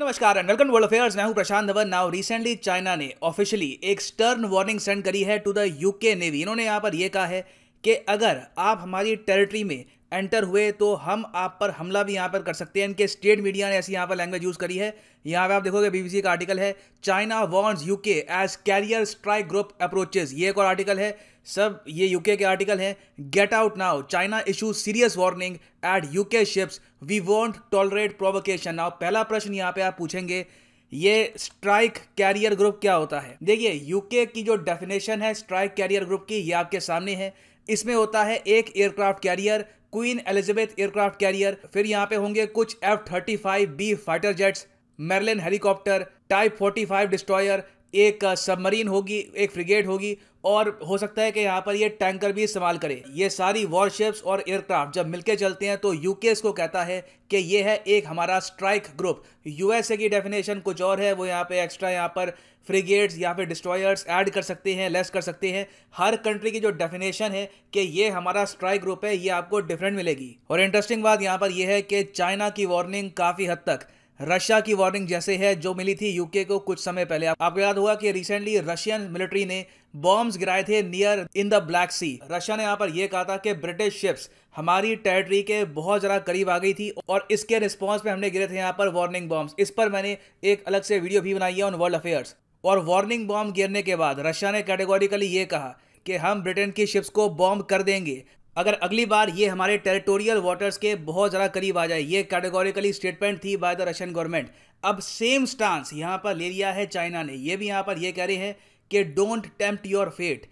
नमस्कार and welcome world affairs मैं हूं Prashant Dhawan now recently China ने ऑफिशियली एक स्टर्न वार्निंग सेंड करी है टू द यूके नेवी इन्होंने यहां पर यह कहा है कि अगर आप हमारी टेरिटरी में एंटर हुए तो हम आप पर हमला भी यहाँ पर कर सकते हैं इनके स्टेट मीडिया ने ऐसी यहाँ पर लैंग्वेज यूज़ करी है यहाँ पर आप देखोगे बीबीसी का आर्टिकल है China wants UK as carrier strike group approaches ये एक और आर्टिकल है सब ये यूके के आर्टिकल हैं get out now China issue serious warning at UK ships we won't tolerate provocation now पहला प्रश्न यहाँ पे आप पूछेंगे ये स्ट्राइक कैरियर ग्रुप क्या होता है देखिए यूके की जो डेफिनेशन है स्ट्राइक कैरियर ग्रुप की ये आपके सामने है इसमें होता है एक aircraft carrier Queen Elizabeth aircraft carrier फिर यहाँ पे होंगे कुछ F thirty five B fighter jets Merlin helicopter type forty five destroyer एक सबमरीन होगी एक फ्रिगेट होगी और हो सकता है कि यहाँ पर ये टैंकर भी इस्तेमाल करे ये सारी वॉरशिप्स और एयरक्राफ्ट जब मिलकर चलते हैं तो यूके इसको कहता है कि ये है एक हमारा स्ट्राइक ग्रुप यूएसए की डेफिनेशन कुछ और है वो यहाँ पे एक्स्ट्रा यहाँ पर फ्रिगेट्स या फिर डिस्ट्रॉयर्स ऐड कर सकते हैं लेस कर सकते हैं हर कंट्री की जो डेफिनेशन है कि ये हमारा स्ट्राइक ग्रुप है ये आपको डिफरेंट मिलेगी और इंटरेस्टिंग बात यहाँ पर यह है कि चाइना की वार्निंग काफ़ी हद तक रशिया की वार्निंग जैसे है जो मिली थी यूके को कुछ समय पहले आपको याद हुआ कि रिसेंटली रशियन मिलिट्री ने बॉम्ब्स गिराए थे near in the Black Sea Russia ने यहाँ पर यह कहा था कि ब्रिटिश शिप्स हमारी टेरिटरी के बहुत ज़्यादा करीब आ गई थी और इसके रिस्पॉन्स में हमने गिरे थे यहाँ पर वार्निंग बॉम्ब्स इस पर मैंने एक अलग से वीडियो भी बनाई है ऑन वर्ल्ड अफेयर्स और वार्निंग बॉम्ब गिरने के बाद रशिया ने कैटेगोरिकली ये कहा कि हम ब्रिटेन की शिप्स को बॉम्ब कर देंगे अगर अगली बार ये हमारे टेरिटोरियल वाटर्स के बहुत ज़्यादा करीब आ जाए ये कैटेगोरिकली स्टेटमेंट थी बाय द रशियन गवर्नमेंट अब सेम स्टांस यहाँ पर ले लिया है चाइना ने ये भी यहाँ पर ये कह रहे हैं कि डोंट टेम्प्ट योर फेट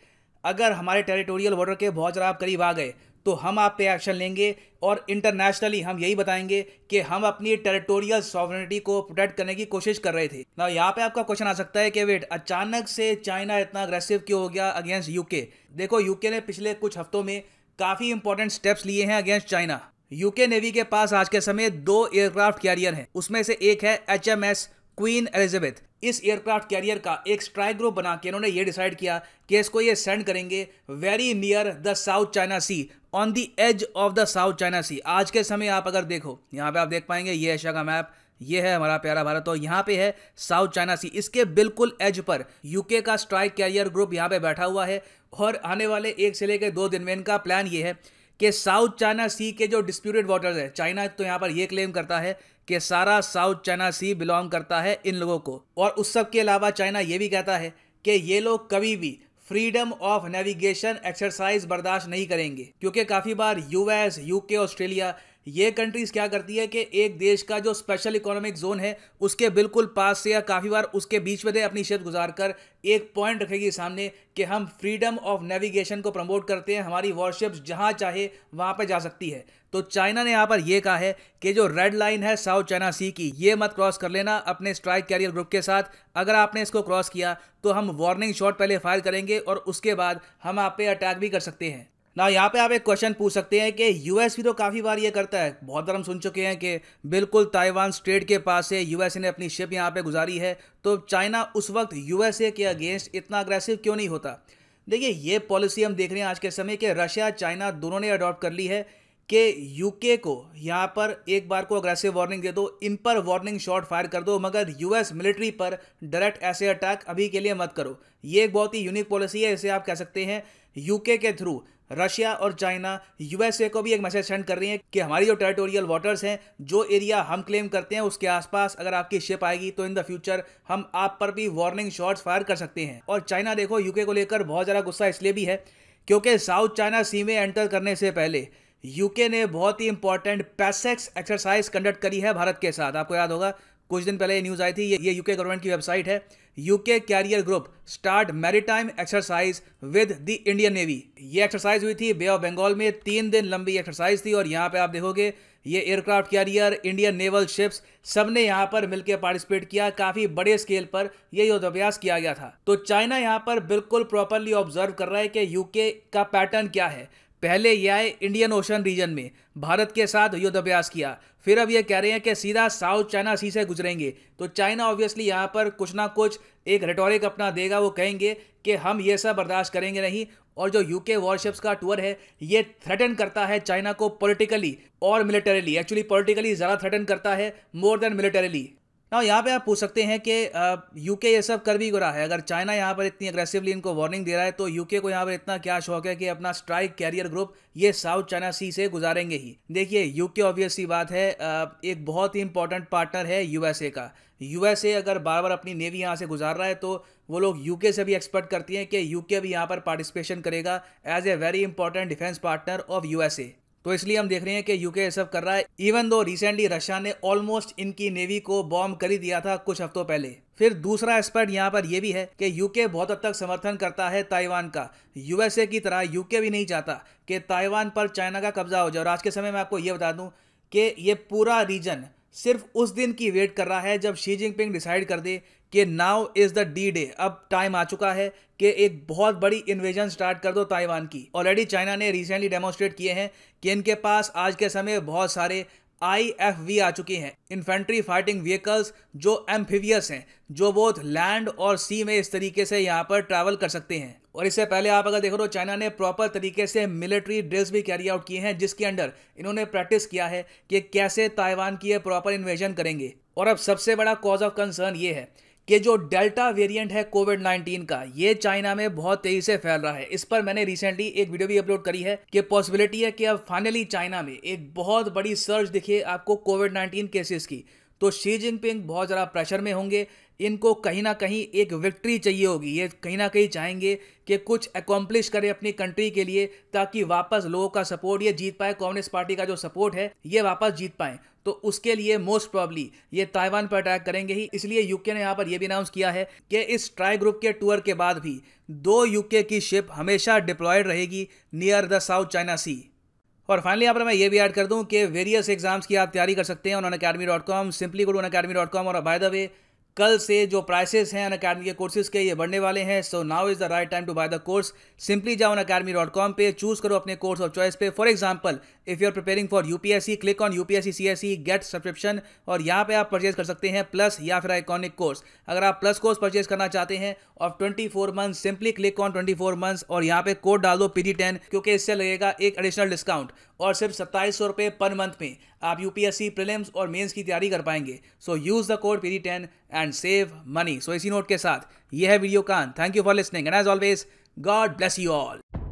अगर हमारे टेरिटोरियल वाटर के बहुत ज़्यादा आप करीब आ गए तो हम आप पे एक्शन लेंगे और इंटरनेशनली हम यही बताएंगे कि हम अपनी टेरिटोरियल सॉवरिटी को प्रोटेक्ट करने की कोशिश कर रहे थे ना यहाँ पे आपका क्वेश्चन आ सकता है कि वेट अचानक से चाइना इतना अग्रेसिव क्यों हो गया अगेंस्ट यूके देखो यूके ने पिछले कुछ हफ्तों में काफी इंपॉर्टेंट स्टेप्स लिए हैं अगेंस्ट चाइना यूके नेवी के पास आज के समय दो एयरक्राफ्ट कैरियर हैं उसमें से एक है H M S Queen Elizabeth इस एयरक्राफ्ट कैरियर का एक स्ट्राइक ग्रुप बना के इन्होंने ये डिसाइड किया कि इसको ये सेंड करेंगे very near the South China Sea on the edge of the South China Sea आज के समय आप अगर देखो यहाँ पे आप देख पाएंगे ये एशिया का मैप ये है हमारा प्यारा भारत और तो यहाँ पे है साउथ चाइना सी इसके बिल्कुल एज पर यूके का स्ट्राइक कैरियर ग्रुप यहाँ पे बैठा हुआ है और आने वाले एक से लेकर दो दिन में इनका प्लान ये है कि साउथ चाइना सी के जो डिस्प्यूटेड वाटर्स है चाइना तो यहाँ पर ये क्लेम करता है कि सारा साउथ चाइना सी बिलोंग करता है इन लोगों को और उस सब के अलावा चाइना ये भी कहता है कि ये लोग कभी भी फ्रीडम ऑफ नेविगेशन एक्सरसाइज बर्दाश्त नहीं करेंगे क्योंकि काफ़ी बार यूएस यूके ऑस्ट्रेलिया ये कंट्रीज क्या करती है कि एक देश का जो स्पेशल इकोनॉमिक जोन है उसके बिल्कुल पास से या काफ़ी बार उसके बीच में दे अपनी शेयर गुजार कर एक पॉइंट रखेगी सामने कि हम फ्रीडम ऑफ नेविगेशन को प्रमोट करते हैं हमारी वॉरशिप्स जहाँ चाहे वहाँ पर जा सकती है तो चाइना ने यहाँ पर यह कहा है कि जो रेड लाइन है साउथ चाइना सी की ये मत क्रॉस कर लेना अपने स्ट्राइक कैरियर ग्रुप के साथ अगर आपने इसको क्रॉस किया तो हम वार्निंग शॉट पहले फायर करेंगे और उसके बाद हम आप पे अटैक भी कर सकते हैं ना यहाँ पे आप एक क्वेश्चन पूछ सकते हैं कि यूएस भी तो काफ़ी बार ये करता है बहुत बार हम सुन चुके हैं कि बिल्कुल ताइवान स्ट्रेट के पास से यूएसए ने अपनी शिप यहाँ पे गुजारी है तो चाइना उस वक्त यूएसए के अगेंस्ट इतना अग्रेसिव क्यों नहीं होता देखिए ये पॉलिसी हम देख रहे हैं आज के समय कि रशिया चाइना दोनों ने अडॉप्ट कर ली है कि यूके को यहाँ पर एक बार को अग्रेसिव वार्निंग दे दो इन पर वार्निंग शॉट फायर कर दो मगर यूएस मिलिट्री पर डायरेक्ट ऐसे अटैक अभी के लिए मत करो ये एक बहुत ही यूनिक पॉलिसी है इसे आप कह सकते हैं यूके के थ्रू रशिया और चाइना यूएसए को भी एक मैसेज सेंड कर रही है कि हमारी जो टेरिटोरियल वाटर्स हैं जो एरिया हम क्लेम करते हैं उसके आसपास अगर आपकी शिप आएगी तो इन द फ्यूचर हम आप पर भी वार्निंग शॉट्स फायर कर सकते हैं और चाइना देखो यूके को लेकर बहुत ज़्यादा गुस्सा इसलिए भी है क्योंकि साउथ चाइना सी में एंटर करने से पहले यूके ने बहुत ही इंपॉर्टेंट पैसेक्स एक्सरसाइज कंडक्ट करी है भारत के साथ आपको याद होगा कुछ दिन पहले ये न्यूज़ आई थी ये यूके गवर्नमेंट की वेबसाइट है UK carrier group start maritime exercise with the Indian Navy ये एक्सरसाइज हुई थी बे ऑफ बंगाल में तीन दिन लंबी एक्सरसाइज थी और यहाँ पे आप देखोगे ये aircraft carrier Indian naval ships सब ने यहाँ पर मिलकर पार्टिसिपेट किया काफ़ी बड़े स्केल पर ये युद्धाभ्यास किया गया था तो चाइना यहाँ पर बिल्कुल प्रॉपरली ऑब्जर्व कर रहा है कि यूके का पैटर्न क्या है पहले यह आए इंडियन ओशन रीजन में भारत के साथ युद्ध अभ्यास किया फिर अब ये कह रहे हैं कि सीधा साउथ चाइना सी से गुजरेंगे तो चाइना ऑब्वियसली यहाँ पर कुछ ना कुछ एक रेटोरिक अपना देगा वो कहेंगे कि हम ये सब बर्दाश्त करेंगे नहीं और जो यूके वॉरशिप्स का टूर है ये थ्रेटन करता है चाइना को पॉलिटिकली और मिलिटरीली एक्चुअली पॉलिटिकली ज़्यादा थ्रेटन करता है मोर देन मिलिटरीली ना यहाँ पे आप पूछ सकते हैं कि यूके ये सब कर भी रहा है अगर चाइना यहाँ पर इतनी अग्रेसिवली इनको वार्निंग दे रहा है तो यूके को यहाँ पर इतना क्या शौक है कि अपना स्ट्राइक कैरियर ग्रुप ये साउथ चाइना सी से गुजारेंगे ही देखिए यूके ऑब्वियसली बात है एक बहुत ही इंपॉर्टेंट पार्टनर है यूएसए का यूएसए अगर बार बार अपनी नेवी यहाँ से गुजार रहा है तो वो लोग यूके से भी एक्सपेक्ट करती हैं कि यूके भी यहाँ पर पार्टिसिपेशन करेगा as a very important defence partner of USA तो इसलिए हम देख रहे हैं कि यूके ये सब कर रहा है इवन दो रिसेंटली रशिया ने ऑलमोस्ट इनकी नेवी को बॉम्ब कर ही दिया था कुछ हफ्तों पहले फिर दूसरा एस्पेक्ट यहाँ पर यह भी है कि यूके बहुत हद तक समर्थन करता है ताइवान का यूएसए की तरह यूके भी नहीं चाहता कि ताइवान पर चाइना का कब्जा हो जाए और आज के समय में आपको ये बता दूँ कि ये पूरा रीजन सिर्फ उस दिन की वेट कर रहा है जब शी जिनपिंग डिसाइड कर दे कि now is the D day अब टाइम आ चुका है कि एक बहुत बड़ी इन्वेजन स्टार्ट कर दो ताइवान की ऑलरेडी चाइना ने रिसेंटली डेमोस्ट्रेट किए हैं कि इनके पास आज के समय बहुत सारे आई एफ वी आ चुकी हैं इन्फेंट्री फाइटिंग व्हीकल्स जो एम्फीवियस हैं जो बोथ लैंड और सी में इस तरीके से यहाँ पर ट्रैवल कर सकते हैं और इससे पहले आप अगर देखो हो चाइना ने प्रॉपर तरीके से मिलिट्री ड्रिल्स भी कैरी आउट किए हैं जिसके अंडर इन्होंने प्रैक्टिस किया है कि कैसे ताइवान की प्रॉपर इन्वेजन करेंगे और अब सबसे बड़ा कॉज ऑफ कंसर्न ये है कि जो डेल्टा वेरिएंट है कोविड 19 का ये चाइना में बहुत तेजी से फैल रहा है इस पर मैंने रिसेंटली एक वीडियो भी अपलोड करी है कि पॉसिबिलिटी है कि अब फाइनली चाइना में एक बहुत बड़ी सर्च दिखे आपको कोविड 19 केसेस की तो शी जिनपिंग बहुत ज़्यादा प्रेशर में होंगे इनको कहीं ना कहीं एक विक्ट्री चाहिए होगी ये कहीं ना कहीं चाहेंगे कि कुछ एकम्प्लिश करें अपनी कंट्री के लिए ताकि वापस लोगों का सपोर्ट ये जीत पाए कांग्रेस पार्टी का जो सपोर्ट है ये वापस जीत पाए तो उसके लिए मोस्ट प्रॉब्ली ये ताइवान पर अटैक करेंगे ही इसलिए यूके ने यहाँ पर यह भी अनाउंस किया है कि इस ट्राई ग्रुप के टूर के बाद भी दो यूके की शिप हमेशा डिप्लॉयड रहेगी near the South China Sea और फाइनली यहाँ पर मैं ये भी ऐड कर दूँ कि वेरियस एग्जाम्स की आप तैयारी कर सकते हैं Unacademy dot com simply good Unacademy dot com और बाय द वे कल से जो प्राइसेस हैं अन अकेडमी के कोर्सेज के ये बढ़ने वाले हैं so now is the right time to buy the course simply जाओ अन अकेडमी डॉट कॉम पर चूज़ करो अपने कोर्स ऑफ चॉइस पे for example if you are preparing for UPSC click on UPSC CSE get subscription और यहाँ पे आप purchase कर सकते हैं प्लस या फिर आइकॉनिक कोर्स अगर आप प्लस कोर्स परचेज करना चाहते हैं of 24 four months simply click on 24 four months और यहाँ पे कोड डाल दो पीडी टेन क्योंकि इससे लगेगा एक एडिशनल डिस्काउंट और सिर्फ सत्ताईस सौ रुपये पर मंथ में आप यूपीएससी प्रिलिम्स और मेन्स की तैयारी कर पाएंगे so use the code P ten and save money so इसी नोट के साथ यह है वीडियो कान thank you for listening and as always God bless you all